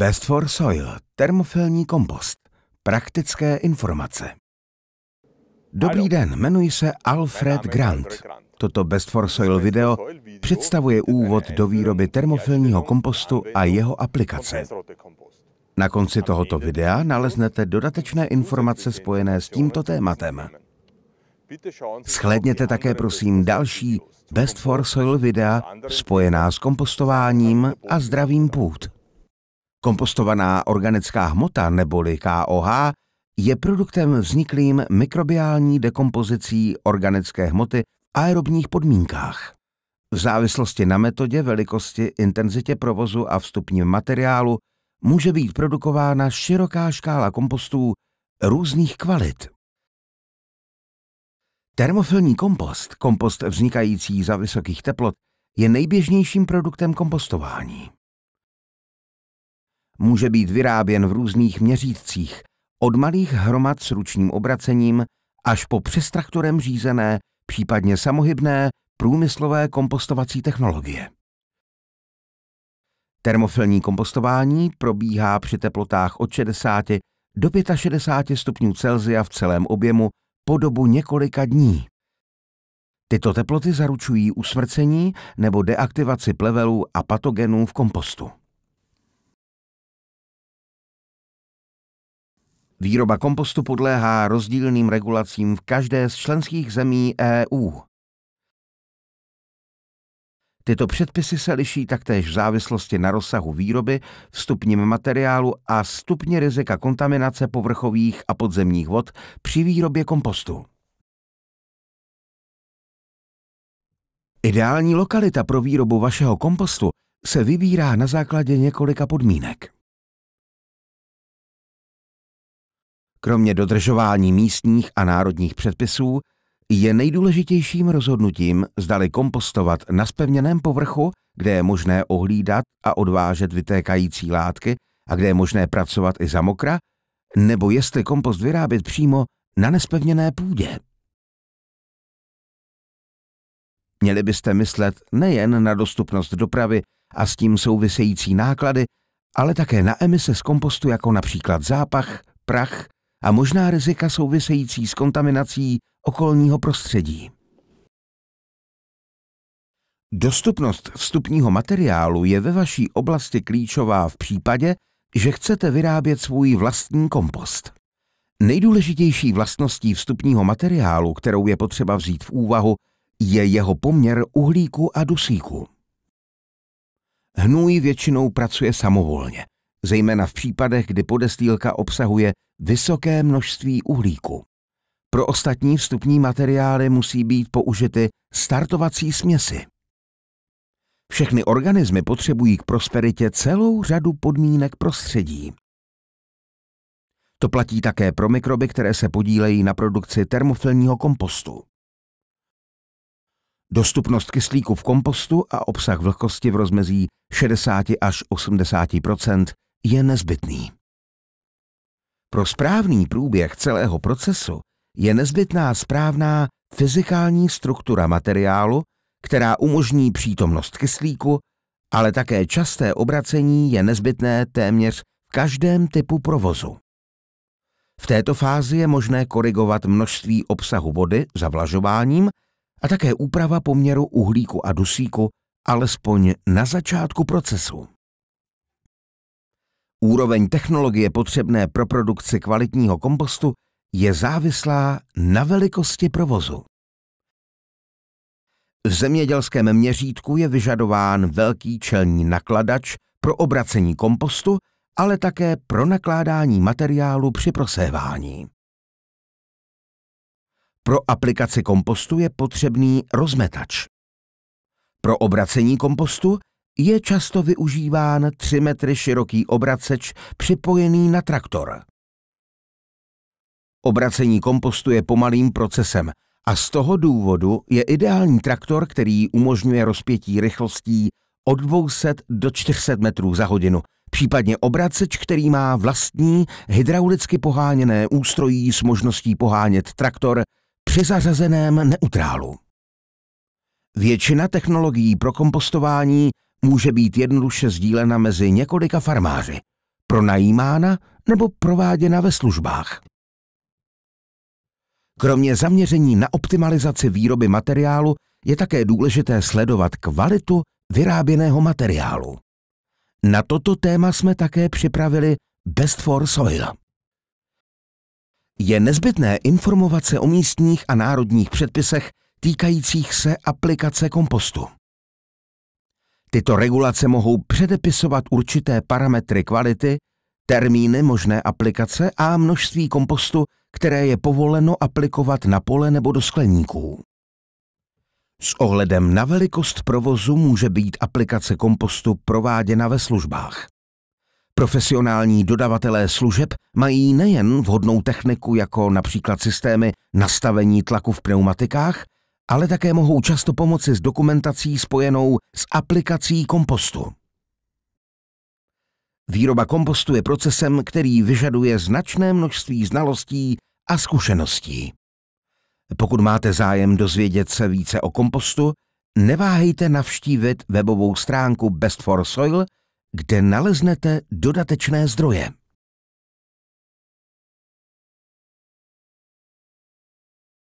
Best for Soil, termofilní kompost. Praktické informace. Dobrý den, jmenuji se Alfred Grant. Toto Best for Soil video představuje úvod do výroby termofilního kompostu a jeho aplikace. Na konci tohoto videa naleznete dodatečné informace spojené s tímto tématem. Shlédněte také prosím další Best for Soil prostě videa spojená s kompostováním a zdravým půd. Kompostovaná organická hmota neboli KOH je produktem vzniklým mikrobiální dekompozicí organické hmoty v aerobních podmínkách. V závislosti na metodě, velikosti, intenzitě provozu a vstupním materiálu může být produkována široká škála kompostů různých kvalit. Termofilní kompost, kompost vznikající za vysokých teplot, je nejběžnějším produktem kompostování. Může být vyráběn v různých měřítcích, od malých hromad s ručním obracením až po přestraktorem řízené, případně samohybné, průmyslové kompostovací technologie. Termofilní kompostování probíhá při teplotách od 60 do 65 stupňů Celsia v celém objemu po dobu několika dní. Tyto teploty zaručují usmrcení nebo deaktivaci plevelů a patogenů v kompostu. Výroba kompostu podléhá rozdílným regulacím v každé z členských zemí EU. Tyto předpisy se liší taktéž v závislosti na rozsahu výroby, vstupním materiálu a stupně rizika kontaminace povrchových a podzemních vod při výrobě kompostu. Ideální lokalita pro výrobu vašeho kompostu se vybírá na základě několika podmínek. Kromě dodržování místních a národních předpisů je nejdůležitějším rozhodnutím, zdali kompostovat na spevněném povrchu, kde je možné ohlídat a odvážet vytékající látky a kde je možné pracovat i za mokra, nebo jestli kompost vyrábět přímo na nespevněné půdě. Měli byste myslet nejen na dostupnost dopravy a s tím související náklady, ale také na emise z kompostu jako například zápach, prach a možná rizika související s kontaminací okolního prostředí. Dostupnost vstupního materiálu je ve vaší oblasti klíčová v případě, že chcete vyrábět svůj vlastní kompost. Nejdůležitější vlastností vstupního materiálu, kterou je potřeba vzít v úvahu, je jeho poměr uhlíku a dusíku. Hnůj většinou pracuje samovolně, zejména v případech, kdy podestýlka obsahuje vysoké množství uhlíku. Pro ostatní vstupní materiály musí být použity startovací směsi. Všechny organismy potřebují k prosperitě celou řadu podmínek prostředí. To platí také pro mikroby, které se podílejí na produkci termofilního kompostu. Dostupnost kyslíku v kompostu a obsah vlhkosti v rozmezí 60 až 80 je nezbytný. Pro správný průběh celého procesu je nezbytná správná fyzikální struktura materiálu, která umožní přítomnost kyslíku, ale také časté obracení je nezbytné téměř v každém typu provozu. V této fázi je možné korigovat množství obsahu vody zavlažováním a také úprava poměru uhlíku a dusíku alespoň na začátku procesu. Úroveň technologie potřebné pro produkci kvalitního kompostu je závislá na velikosti provozu. V zemědělském měřítku je vyžadován velký čelní nakladač pro obracení kompostu, ale také pro nakládání materiálu při prosévání. Pro aplikaci kompostu je potřebný rozmetač. Pro obracení kompostu je často využíván 3 metry široký obraceč připojený na traktor. Obracení kompostu je pomalým procesem a z toho důvodu je ideální traktor, který umožňuje rozpětí rychlostí od 200 do 400 metrů za hodinu, případně obraceč, který má vlastní hydraulicky poháněné ústrojí s možností pohánět traktor při zařazeném neutrálu. Většina technologií pro kompostování může být jednoduše sdílena mezi několika farmáři, pronajímána nebo prováděna ve službách. Kromě zaměření na optimalizaci výroby materiálu je také důležité sledovat kvalitu vyráběného materiálu. Na toto téma jsme také připravili Best for Soil. Je nezbytné informovat se o místních a národních předpisech týkajících se aplikace kompostu. Tyto regulace mohou předepisovat určité parametry kvality, termíny možné aplikace a množství kompostu, které je povoleno aplikovat na pole nebo do skleníků. S ohledem na velikost provozu může být aplikace kompostu prováděna ve službách. Profesionální dodavatelé služeb mají nejen vhodnou techniku jako například systémy nastavení tlaku v pneumatikách, ale také mohou často pomoci s dokumentací spojenou s aplikací kompostu. Výroba kompostu je procesem, který vyžaduje značné množství znalostí a zkušeností. Pokud máte zájem dozvědět se více o kompostu, neváhejte navštívit webovou stránku Best for Soil, kde naleznete dodatečné zdroje.